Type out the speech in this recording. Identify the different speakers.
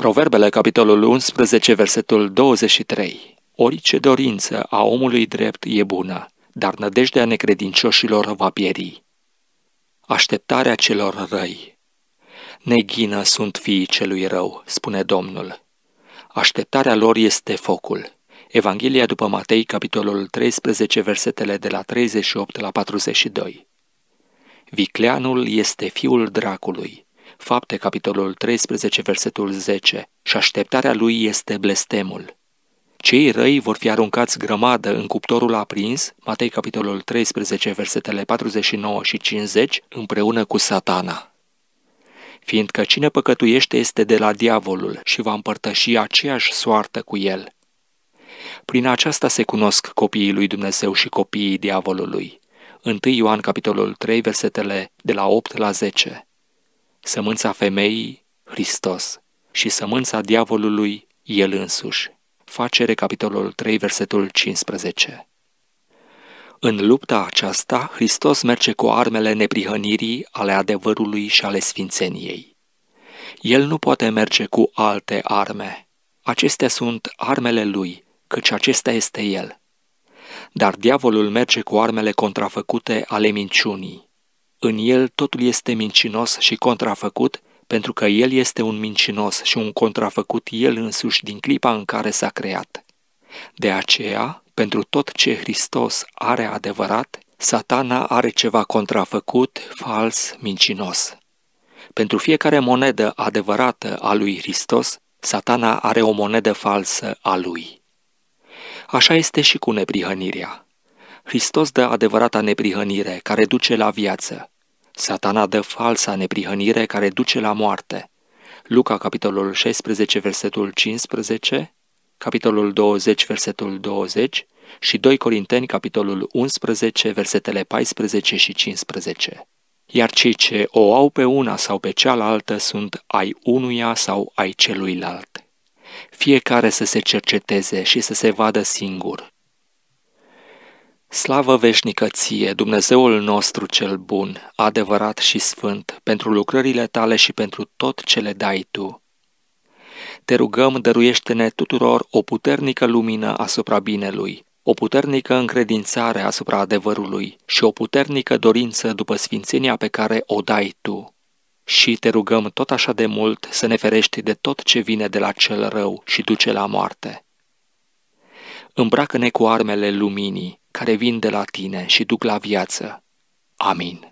Speaker 1: Proverbele, capitolul 11, versetul 23. Orice dorință a omului drept e bună, dar nădejdea necredincioșilor va pieri. Așteptarea celor răi. Neghină sunt fiii celui rău, spune Domnul. Așteptarea lor este focul. Evanghelia după Matei, capitolul 13, versetele de la 38 la 42. Vicleanul este fiul dracului, Fapte, capitolul 13, versetul 10. Și așteptarea lui este blestemul. Cei răi vor fi aruncați grămadă în cuptorul aprins, Matei capitolul 13, versetele 49 și 50, împreună cu satana. Fiindcă cine păcătuiește este de la diavolul și va împărtăși aceeași soartă cu el. Prin aceasta se cunosc copiii lui Dumnezeu și copiii diavolului. 1 Ioan capitolul 3, versetele de la 8 la 10 sămânța femeii, Hristos, și sămânța diavolului, el însuși. Facere, capitolul 3, versetul 15. În lupta aceasta, Hristos merge cu armele neprihănirii ale adevărului și ale sfințeniei. El nu poate merge cu alte arme. Acestea sunt armele lui, căci acesta este el. Dar diavolul merge cu armele contrafăcute ale minciunii. În el totul este mincinos și contrafăcut, pentru că el este un mincinos și un contrafăcut el însuși din clipa în care s-a creat. De aceea, pentru tot ce Hristos are adevărat, satana are ceva contrafăcut, fals, mincinos. Pentru fiecare monedă adevărată a lui Hristos, satana are o monedă falsă a lui. Așa este și cu neprihănirea. Hristos dă adevărata neprihănire care duce la viață. Satana dă falsa neprihănire care duce la moarte. Luca, capitolul 16, versetul 15, capitolul 20, versetul 20 și 2 Corinteni, capitolul 11, versetele 14 și 15. Iar cei ce o au pe una sau pe cealaltă sunt ai unuia sau ai celuilalt. Fiecare să se cerceteze și să se vadă singur Slavă veșnică ție, Dumnezeul nostru cel bun, adevărat și sfânt, pentru lucrările tale și pentru tot ce le dai tu. Te rugăm, dăruiește-ne tuturor o puternică lumină asupra binelui, o puternică încredințare asupra adevărului și o puternică dorință după sfințenia pe care o dai tu. Și te rugăm tot așa de mult să ne ferești de tot ce vine de la cel rău și duce la moarte. Îmbracă-ne cu armele luminii, care vin de la tine și duc la viață. Amin.